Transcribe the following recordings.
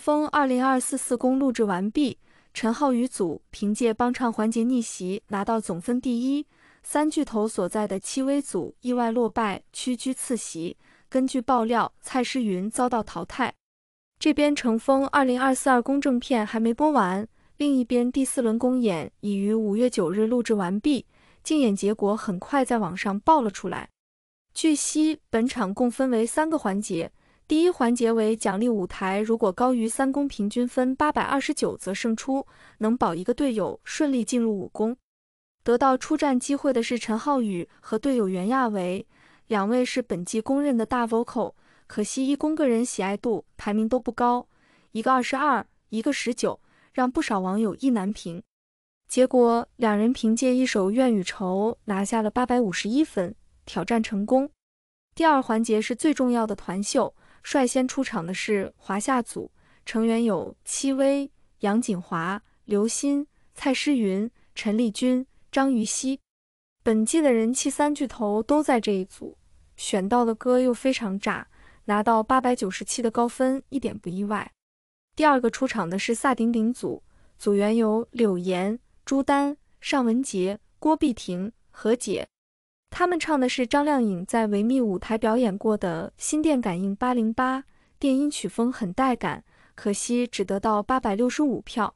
峰二零二四四公》录制完毕，陈浩宇组凭借帮唱环节逆袭，拿到总分第一。三巨头所在的戚薇组意外落败，屈居次席。根据爆料，蔡诗芸遭到淘汰。这边《乘风二零二四二公》正片还没播完，另一边第四轮公演已于五月九日录制完毕，竞演结果很快在网上爆了出来。据悉，本场共分为三个环节。第一环节为奖励舞台，如果高于三公平均分八百二十九，则胜出，能保一个队友顺利进入五公，得到出战机会的是陈浩宇和队友袁娅维，两位是本季公认的大 vocal，可惜一公个人喜爱度排名都不高，一个二十二，一个十九，让不少网友意难平。结果两人凭借一首《怨与愁》拿下了八百五十一分，挑战成功。第二环节是最重要的团秀。率先出场的是华夏组，成员有戚薇、杨锦华、刘鑫、蔡诗芸、陈丽君、张予曦。本季的人气三巨头都在这一组，选到的歌又非常炸，拿到八百九十七的高分，一点不意外。第二个出场的是萨顶顶组，组员有柳岩、朱丹、尚雯婕、郭碧婷、何洁。他们唱的是张靓颖在维密舞台表演过的心电感应八零八，电音曲风很带感，可惜只得到八百六十五票。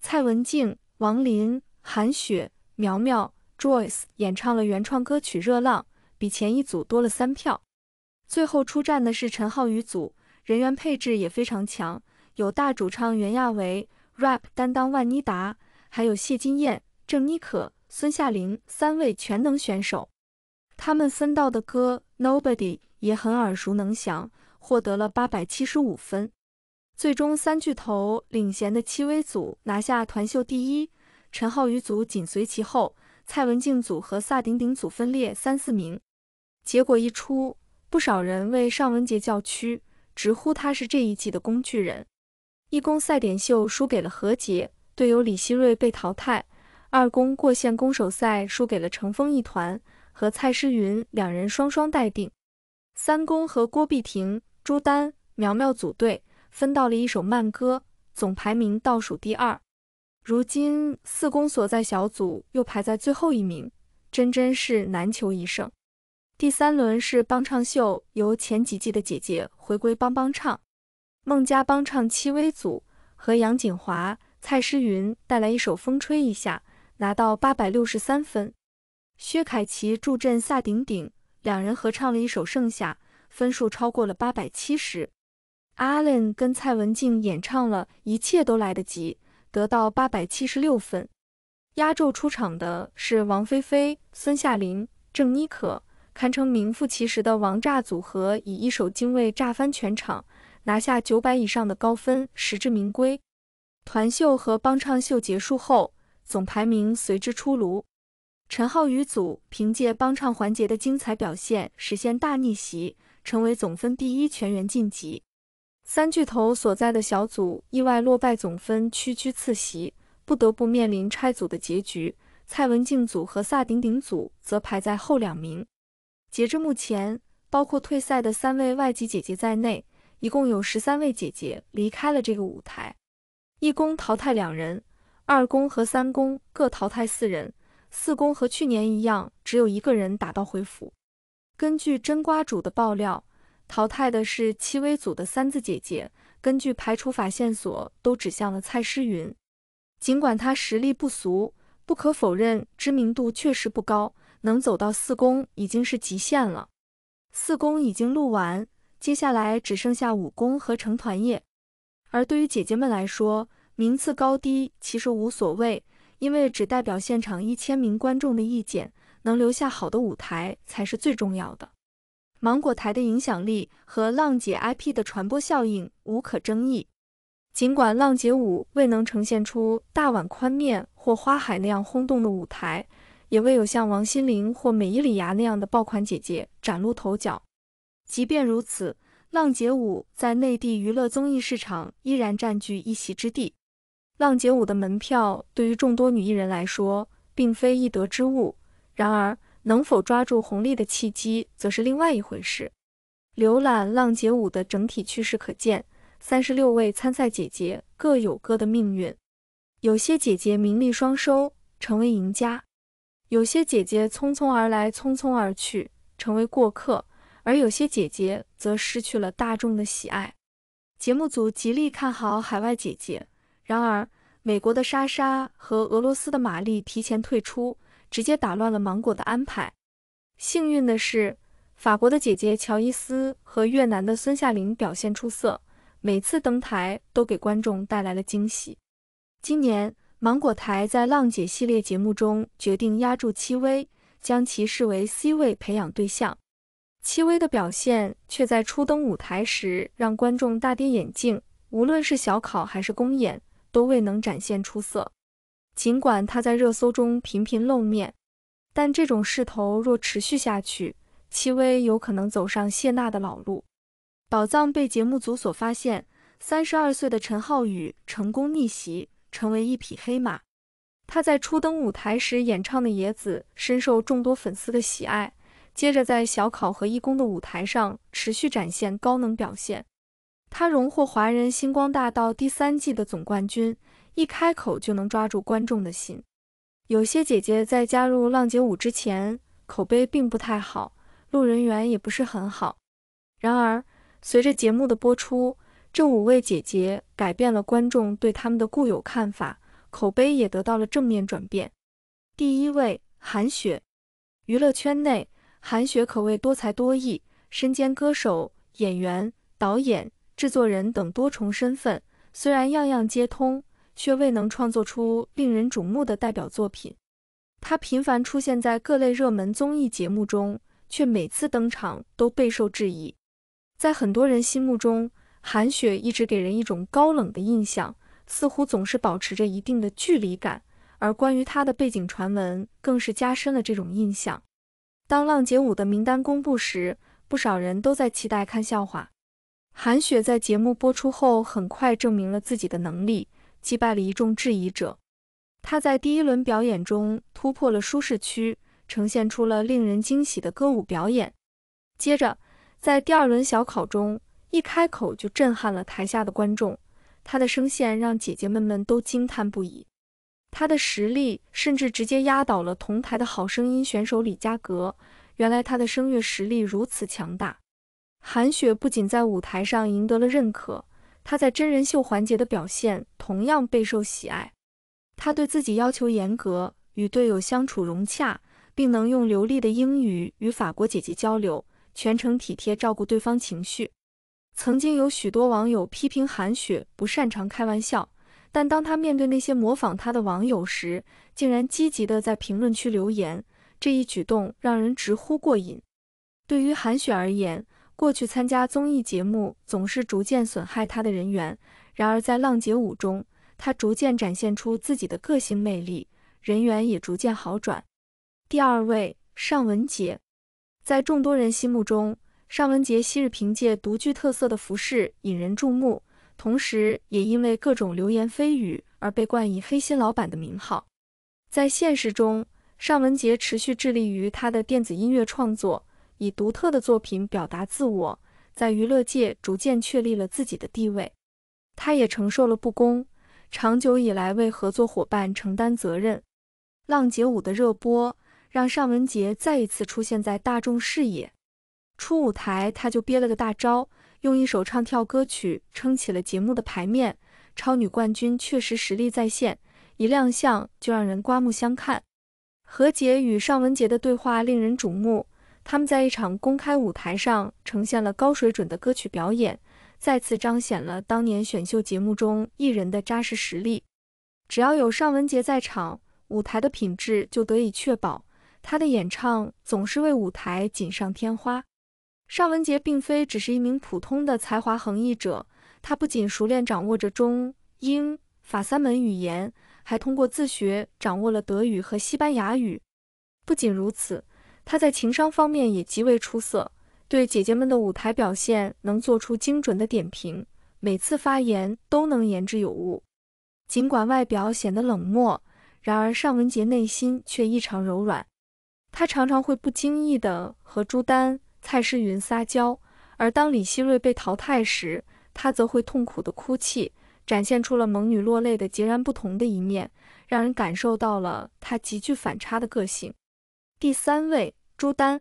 蔡文静、王林、韩雪、苗苗、Joyce 演唱了原创歌曲《热浪》，比前一组多了三票。最后出战的是陈浩宇组，人员配置也非常强，有大主唱袁娅维、rap 担当万妮达，还有谢金燕、郑妮可、孙夏玲三位全能选手。他们分到的歌《Nobody》也很耳熟能详，获得了八百七十五分。最终，三巨头领衔的戚薇组拿下团秀第一，陈浩宇组紧随其后，蔡文静组和萨顶顶组分列三四名。结果一出，不少人为尚雯婕叫屈，直呼她是这一季的工具人。一公赛点秀输给了何洁，队友李溪芮被淘汰；二公过线攻守赛输给了乘风一团。和蔡诗芸两人双双待定。三公和郭碧婷、朱丹、苗苗组队，分到了一首慢歌，总排名倒数第二。如今四公所在小组又排在最后一名，真真是难求一胜。第三轮是帮唱秀，由前几季的姐姐回归帮帮唱。孟佳帮唱戚薇组和杨景华、蔡诗芸带来一首《风吹一下》，拿到八百六十三分。薛凯琪助阵萨顶顶，两人合唱了一首《盛夏》，分数超过了八百七十。a l n 跟蔡文静演唱了《一切都来得及》，得到八百七十六分。压轴出场的是王菲菲、孙夏琳、郑妮可，堪称名副其实的王炸组合，以一首《精卫》炸翻全场，拿下九百以上的高分，实至名归。团秀和帮唱秀结束后，总排名随之出炉。陈浩宇组凭借帮唱环节的精彩表现，实现大逆袭，成为总分第一，全员晋级。三巨头所在的小组意外落败，总分屈居次席，不得不面临拆组的结局。蔡文静组和萨顶顶组则排在后两名。截至目前，包括退赛的三位外籍姐姐在内，一共有十三位姐姐离开了这个舞台。一公淘汰两人，二公和三公各淘汰四人。四宫和去年一样，只有一个人打道回府。根据真瓜主的爆料，淘汰的是七薇组的三字姐姐。根据排除法线索，都指向了蔡诗芸。尽管她实力不俗，不可否认，知名度确实不高，能走到四宫已经是极限了。四宫已经录完，接下来只剩下五宫和成团夜。而对于姐姐们来说，名次高低其实无所谓。因为只代表现场一千名观众的意见，能留下好的舞台才是最重要的。芒果台的影响力和浪姐 IP 的传播效应无可争议。尽管浪姐五未能呈现出大碗宽面或花海那样轰动的舞台，也未有像王心凌或美依礼芽那样的爆款姐姐崭露头角，即便如此，浪姐五在内地娱乐综艺市场依然占据一席之地。浪姐舞的门票对于众多女艺人来说，并非易得之物。然而，能否抓住红利的契机，则是另外一回事。浏览浪姐舞的整体趋势可见，三十六位参赛姐姐各有各的命运。有些姐姐名利双收，成为赢家；有些姐姐匆匆而来，匆匆而去，成为过客；而有些姐姐则失去了大众的喜爱。节目组极力看好海外姐姐。然而，美国的莎莎和俄罗斯的玛丽提前退出，直接打乱了芒果的安排。幸运的是，法国的姐姐乔伊斯和越南的孙夏琳表现出色，每次登台都给观众带来了惊喜。今年，芒果台在浪姐系列节目中决定压住戚薇，将其视为 C 位培养对象。戚薇的表现却在初登舞台时让观众大跌眼镜，无论是小考还是公演。都未能展现出色，尽管他在热搜中频频露面，但这种势头若持续下去，戚薇有可能走上谢娜的老路。宝藏被节目组所发现，三十二岁的陈浩宇成功逆袭，成为一匹黑马。他在初登舞台时演唱的《野子》深受众多粉丝的喜爱，接着在小考和义工的舞台上持续展现高能表现。她荣获《华人星光大道》第三季的总冠军，一开口就能抓住观众的心。有些姐姐在加入浪姐五之前，口碑并不太好，路人缘也不是很好。然而，随着节目的播出，这五位姐姐改变了观众对他们的固有看法，口碑也得到了正面转变。第一位，韩雪。娱乐圈内，韩雪可谓多才多艺，身兼歌手、演员、导演。制作人等多重身份，虽然样样皆通，却未能创作出令人瞩目的代表作品。他频繁出现在各类热门综艺节目中，却每次登场都备受质疑。在很多人心目中，韩雪一直给人一种高冷的印象，似乎总是保持着一定的距离感。而关于她的背景传闻，更是加深了这种印象。当浪姐五的名单公布时，不少人都在期待看笑话。韩雪在节目播出后，很快证明了自己的能力，击败了一众质疑者。她在第一轮表演中突破了舒适区，呈现出了令人惊喜的歌舞表演。接着，在第二轮小考中，一开口就震撼了台下的观众，她的声线让姐姐们们都惊叹不已。她的实力甚至直接压倒了同台的好声音选手李佳格。原来她的声乐实力如此强大。韩雪不仅在舞台上赢得了认可，她在真人秀环节的表现同样备受喜爱。她对自己要求严格，与队友相处融洽，并能用流利的英语与法国姐姐交流，全程体贴照顾对方情绪。曾经有许多网友批评韩雪不擅长开玩笑，但当她面对那些模仿她的网友时，竟然积极地在评论区留言，这一举动让人直呼过瘾。对于韩雪而言，过去参加综艺节目总是逐渐损害他的人缘，然而在浪姐五中，他逐渐展现出自己的个性魅力，人缘也逐渐好转。第二位尚雯婕，在众多人心目中，尚雯婕昔日凭借独具特色的服饰引人注目，同时也因为各种流言蜚语而被冠以黑心老板的名号。在现实中，尚雯婕持续致力于她的电子音乐创作。以独特的作品表达自我，在娱乐界逐渐确立了自己的地位。他也承受了不公，长久以来为合作伙伴承担责任。浪姐五的热播让尚雯婕再一次出现在大众视野。出舞台她就憋了个大招，用一首唱跳歌曲撑起了节目的牌面。超女冠军确实实力在线，一亮相就让人刮目相看。何洁与尚雯婕的对话令人瞩目。他们在一场公开舞台上呈现了高水准的歌曲表演，再次彰显了当年选秀节目中艺人的扎实实力。只要有尚雯婕在场，舞台的品质就得以确保。她的演唱总是为舞台锦上添花。尚雯婕并非只是一名普通的才华横溢者，她不仅熟练掌握着中英法三门语言，还通过自学掌握了德语和西班牙语。不仅如此。他在情商方面也极为出色，对姐姐们的舞台表现能做出精准的点评，每次发言都能言之有物。尽管外表显得冷漠，然而尚雯婕内心却异常柔软。她常常会不经意地和朱丹、蔡诗芸撒娇，而当李溪芮被淘汰时，她则会痛苦地哭泣，展现出了猛女落泪的截然不同的一面，让人感受到了她极具反差的个性。第三位。朱丹，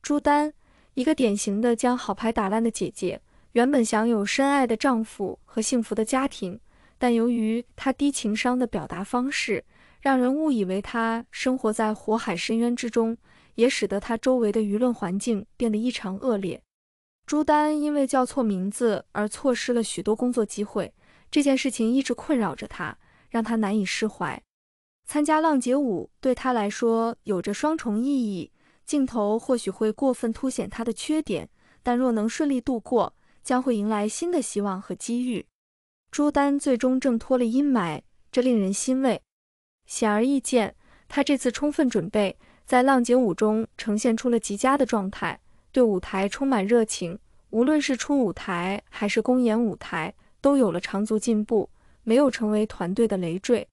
朱丹，一个典型的将好牌打烂的姐姐。原本享有深爱的丈夫和幸福的家庭，但由于她低情商的表达方式，让人误以为她生活在火海深渊之中，也使得她周围的舆论环境变得异常恶劣。朱丹因为叫错名字而错失了许多工作机会，这件事情一直困扰着她，让她难以释怀。参加浪姐舞对她来说有着双重意义。镜头或许会过分凸显他的缺点，但若能顺利度过，将会迎来新的希望和机遇。朱丹最终挣脱了阴霾，这令人欣慰。显而易见，他这次充分准备，在《浪姐五》中呈现出了极佳的状态，对舞台充满热情。无论是出舞台还是公演舞台，都有了长足进步，没有成为团队的累赘。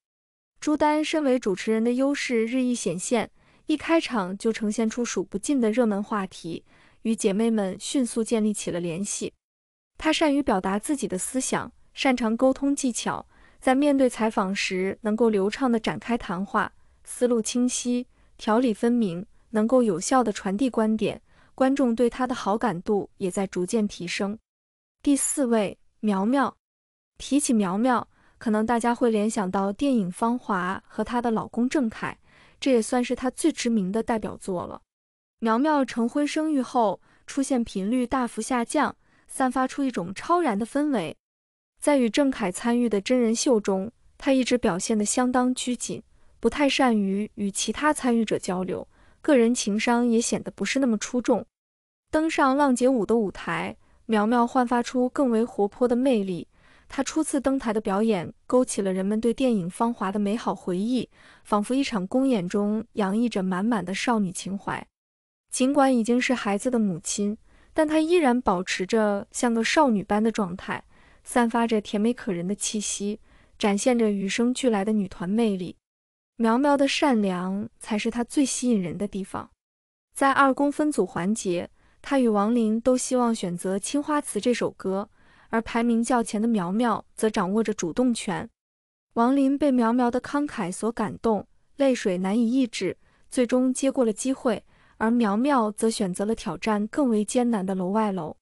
朱丹身为主持人的优势日益显现。一开场就呈现出数不尽的热门话题，与姐妹们迅速建立起了联系。她善于表达自己的思想，擅长沟通技巧，在面对采访时能够流畅地展开谈话，思路清晰，条理分明，能够有效地传递观点。观众对她的好感度也在逐渐提升。第四位苗苗，提起苗苗，可能大家会联想到电影《芳华》和她的老公郑恺。这也算是他最知名的代表作了。苗苗成婚生育后，出现频率大幅下降，散发出一种超然的氛围。在与郑凯参与的真人秀中，他一直表现得相当拘谨，不太善于与其他参与者交流，个人情商也显得不是那么出众。登上《浪姐舞的舞台，苗苗焕发出更为活泼的魅力。她初次登台的表演勾起了人们对电影《芳华》的美好回忆，仿佛一场公演中洋溢着满满的少女情怀。尽管已经是孩子的母亲，但她依然保持着像个少女般的状态，散发着甜美可人的气息，展现着与生俱来的女团魅力。苗苗的善良才是她最吸引人的地方。在二公分组环节，她与王琳都希望选择《青花瓷》这首歌。而排名较前的苗苗则掌握着主动权。王林被苗苗的慷慨所感动，泪水难以抑制，最终接过了机会。而苗苗则选择了挑战更为艰难的楼外楼。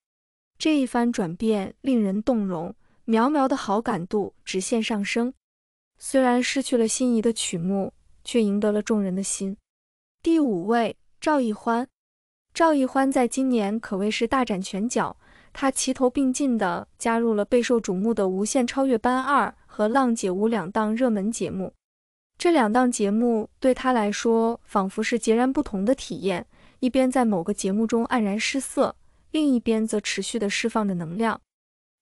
这一番转变令人动容，苗苗的好感度直线上升。虽然失去了心仪的曲目，却赢得了众人的心。第五位赵奕欢，赵奕欢在今年可谓是大展拳脚。他齐头并进地加入了备受瞩目的《无限超越班二》和《浪姐舞》两档热门节目。这两档节目对他来说仿佛是截然不同的体验：一边在某个节目中黯然失色，另一边则持续地释放着能量。《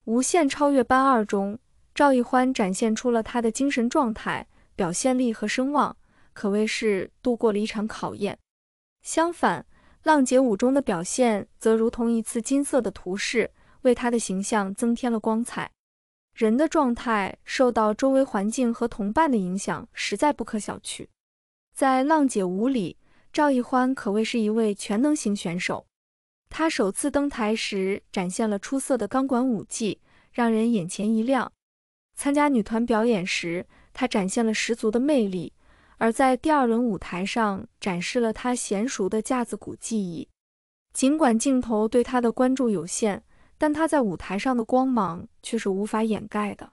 无限超越班二》中，赵奕欢展现出了他的精神状态、表现力和声望，可谓是度过了一场考验。相反，浪姐五中的表现则如同一次金色的图示，为她的形象增添了光彩。人的状态受到周围环境和同伴的影响，实在不可小觑。在浪姐五里，赵奕欢可谓是一位全能型选手。她首次登台时展现了出色的钢管舞技，让人眼前一亮。参加女团表演时，她展现了十足的魅力。而在第二轮舞台上展示了他娴熟的架子鼓技艺，尽管镜头对他的关注有限，但他在舞台上的光芒却是无法掩盖的。